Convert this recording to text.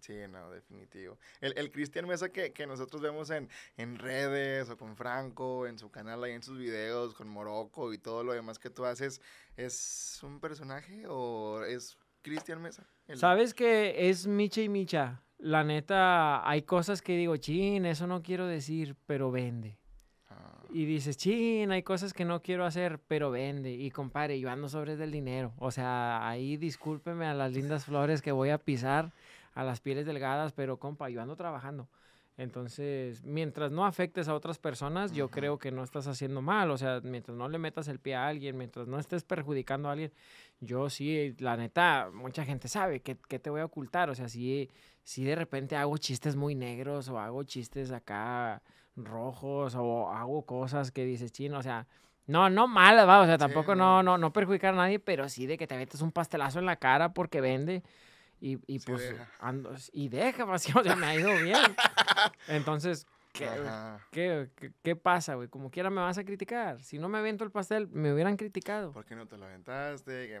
Sí, no, definitivo. El, el Cristian Mesa que, que, nosotros vemos en, en, redes o con Franco, en su canal, ahí en sus videos, con Morocco y todo lo demás que tú haces, ¿es un personaje o es Cristian Mesa? Sabes que es Micha y Micha. La neta, hay cosas que digo, chin, eso no quiero decir, pero vende. Ah. Y dices, chin, hay cosas que no quiero hacer, pero vende. Y compadre, yo ando sobre del dinero. O sea, ahí discúlpeme a las lindas flores que voy a pisar a las pieles delgadas, pero compa, yo ando trabajando. Entonces, mientras no afectes a otras personas, yo creo que no estás haciendo mal. O sea, mientras no le metas el pie a alguien, mientras no estés perjudicando a alguien, yo sí, la neta, mucha gente sabe que, te voy a ocultar. O sea, si, si de repente hago chistes muy negros o hago chistes acá rojos o hago cosas que dices, chino, o sea, no, no mal va, o sea, tampoco no, no, no perjudicar a nadie, pero sí de que te metas un pastelazo en la cara porque vende. Y, pues, Ando, y deja, pues, o me ha ido bien. Entonces, ¿qué, pasa, güey? Como quiera me vas a criticar. Si no me aviento el pastel, me hubieran criticado. ¿Por qué no te lo aventaste?